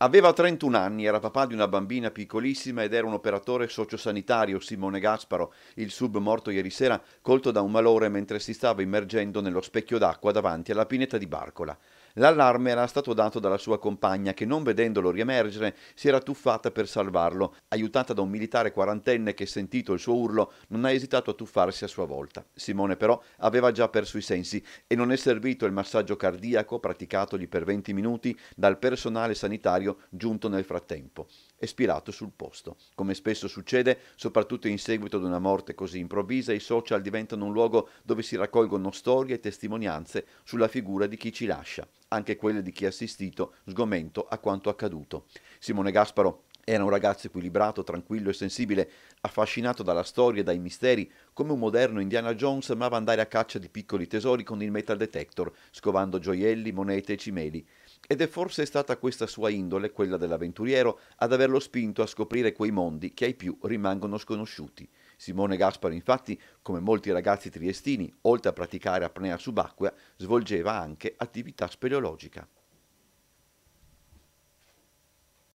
Aveva 31 anni, era papà di una bambina piccolissima ed era un operatore sociosanitario, Simone Gasparo, il sub morto ieri sera, colto da un malore mentre si stava immergendo nello specchio d'acqua davanti alla pineta di Barcola. L'allarme era stato dato dalla sua compagna che non vedendolo riemergere si era tuffata per salvarlo. Aiutata da un militare quarantenne che sentito il suo urlo non ha esitato a tuffarsi a sua volta. Simone però aveva già perso i sensi e non è servito il massaggio cardiaco praticatogli per 20 minuti dal personale sanitario giunto nel frattempo espirato sul posto. Come spesso succede, soprattutto in seguito ad una morte così improvvisa, i social diventano un luogo dove si raccolgono storie e testimonianze sulla figura di chi ci lascia, anche quelle di chi ha assistito sgomento a quanto accaduto. Simone Gasparo era un ragazzo equilibrato, tranquillo e sensibile, affascinato dalla storia e dai misteri, come un moderno Indiana Jones amava andare a caccia di piccoli tesori con il metal detector, scovando gioielli, monete e cimeli. Ed è forse stata questa sua indole, quella dell'avventuriero, ad averlo spinto a scoprire quei mondi che ai più rimangono sconosciuti. Simone Gaspari, infatti, come molti ragazzi triestini, oltre a praticare apnea subacquea, svolgeva anche attività speleologica.